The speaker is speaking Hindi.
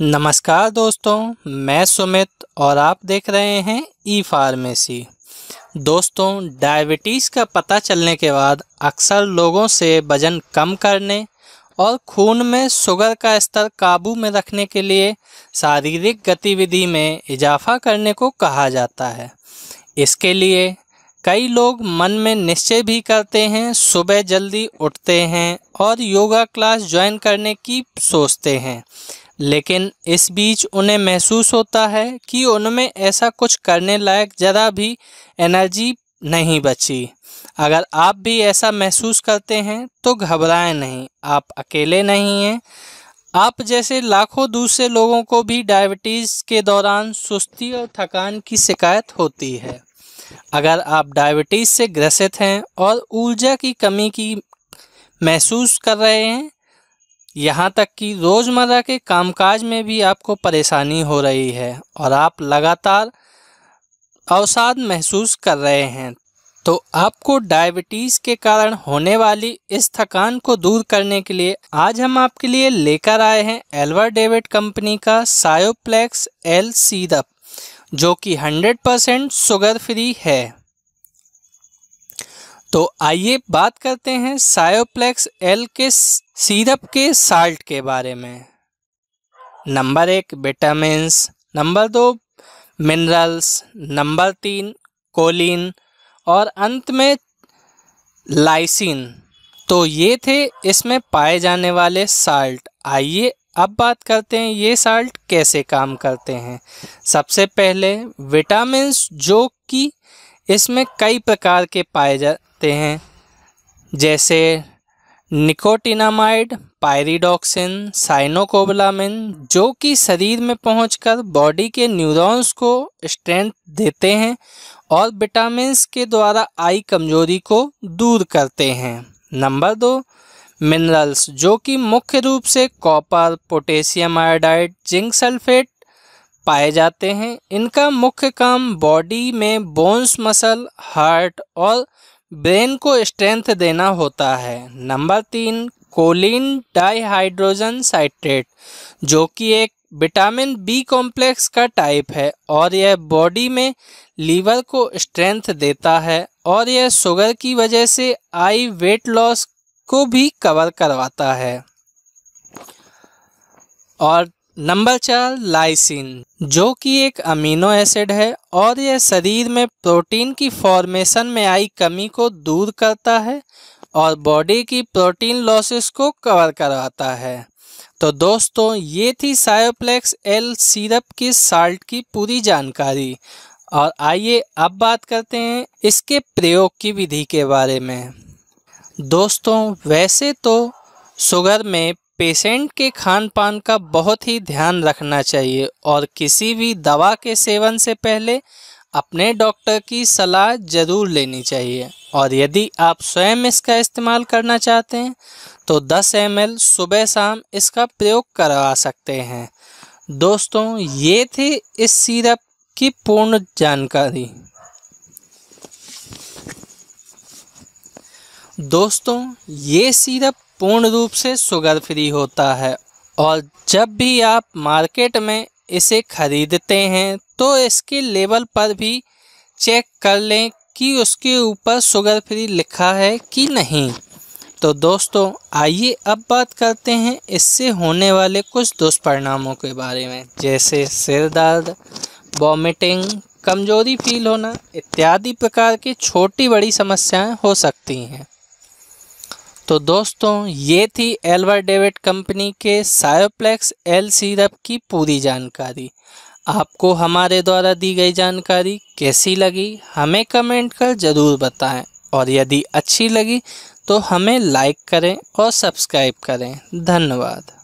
नमस्कार दोस्तों मैं सुमित और आप देख रहे हैं ई फार्मेसी दोस्तों डायबिटीज़ का पता चलने के बाद अक्सर लोगों से वज़न कम करने और खून में शुगर का स्तर काबू में रखने के लिए शारीरिक गतिविधि में इजाफा करने को कहा जाता है इसके लिए कई लोग मन में निश्चय भी करते हैं सुबह जल्दी उठते हैं और योगा क्लास ज्वाइन करने की सोचते हैं लेकिन इस बीच उन्हें महसूस होता है कि उनमें ऐसा कुछ करने लायक ज़रा भी एनर्जी नहीं बची अगर आप भी ऐसा महसूस करते हैं तो घबराएं नहीं आप अकेले नहीं हैं आप जैसे लाखों दूसरे लोगों को भी डायबिटीज़ के दौरान सुस्ती और थकान की शिकायत होती है अगर आप डायबिटीज़ से ग्रसित हैं और ऊर्जा की कमी की महसूस कर रहे हैं यहाँ तक कि रोज़मर्रा के कामकाज में भी आपको परेशानी हो रही है और आप लगातार अवसाद महसूस कर रहे हैं तो आपको डायबिटीज़ के कारण होने वाली इस थकान को दूर करने के लिए आज हम आपके लिए लेकर आए हैं एल्वर डेविड कंपनी का सायोप्लेक्स एल सीरप जो कि 100% शुगर फ्री है तो आइए बात करते हैं सायोप्लेक्स एल के सीरप के साल्ट के बारे में नंबर एक विटामिन्स नंबर दो मिनरल्स नंबर तीन कोलिन और अंत में लाइसिन तो ये थे इसमें पाए जाने वाले साल्ट आइए अब बात करते हैं ये साल्ट कैसे काम करते हैं सबसे पहले विटामिन जो कि इसमें कई प्रकार के पाए जा सकते हैं जैसे निकोटिनामाइड पायरिडॉक्सिन साइनोकोबलामिन जो कि शरीर में पहुंचकर बॉडी के न्यूरॉन्स को स्ट्रेंथ देते हैं और विटामिन के द्वारा आई कमजोरी को दूर करते हैं नंबर दो मिनरल्स जो कि मुख्य रूप से copper potassium iodide zinc sulphate पाए जाते हैं इनका मुख्य काम बॉडी में बोन्स मसल हार्ट और ब्रेन को स्ट्रेंथ देना होता है नंबर तीन कोलिन डाइहाइड्रोजन साइट्रेट जो कि एक विटामिन बी कॉम्प्लेक्स का टाइप है और यह बॉडी में लीवर को स्ट्रेंथ देता है और यह शुगर की वजह से आई वेट लॉस को भी कवर करवाता है और नंबर चार लाइसिन जो कि एक अमीनो एसिड है और यह शरीर में प्रोटीन की फॉर्मेशन में आई कमी को दूर करता है और बॉडी की प्रोटीन लॉसेस को कवर करवाता है तो दोस्तों ये थी सायोप्लेक्स एल सिरप की साल्ट की पूरी जानकारी और आइए अब बात करते हैं इसके प्रयोग की विधि के बारे में दोस्तों वैसे तो शुगर में पेशेंट के खान पान का बहुत ही ध्यान रखना चाहिए और किसी भी दवा के सेवन से पहले अपने डॉक्टर की सलाह ज़रूर लेनी चाहिए और यदि आप स्वयं इसका इस्तेमाल करना चाहते हैं तो 10 एम सुबह शाम इसका प्रयोग करवा सकते हैं दोस्तों ये थी इस सिरप की पूर्ण जानकारी दोस्तों ये सिरप पूर्ण रूप से शुगर फ्री होता है और जब भी आप मार्केट में इसे खरीदते हैं तो इसके लेबल पर भी चेक कर लें कि उसके ऊपर शुगर फ्री लिखा है कि नहीं तो दोस्तों आइए अब बात करते हैं इससे होने वाले कुछ दुष्परिणामों के बारे में जैसे सिर दर्द वॉमिटिंग कमजोरी फील होना इत्यादि प्रकार की छोटी बड़ी समस्याएं हो सकती हैं तो दोस्तों ये थी एल्वर डेविड कंपनी के सायोप्लेक्स एल सीरप की पूरी जानकारी आपको हमारे द्वारा दी गई जानकारी कैसी लगी हमें कमेंट कर ज़रूर बताएं और यदि अच्छी लगी तो हमें लाइक करें और सब्सक्राइब करें धन्यवाद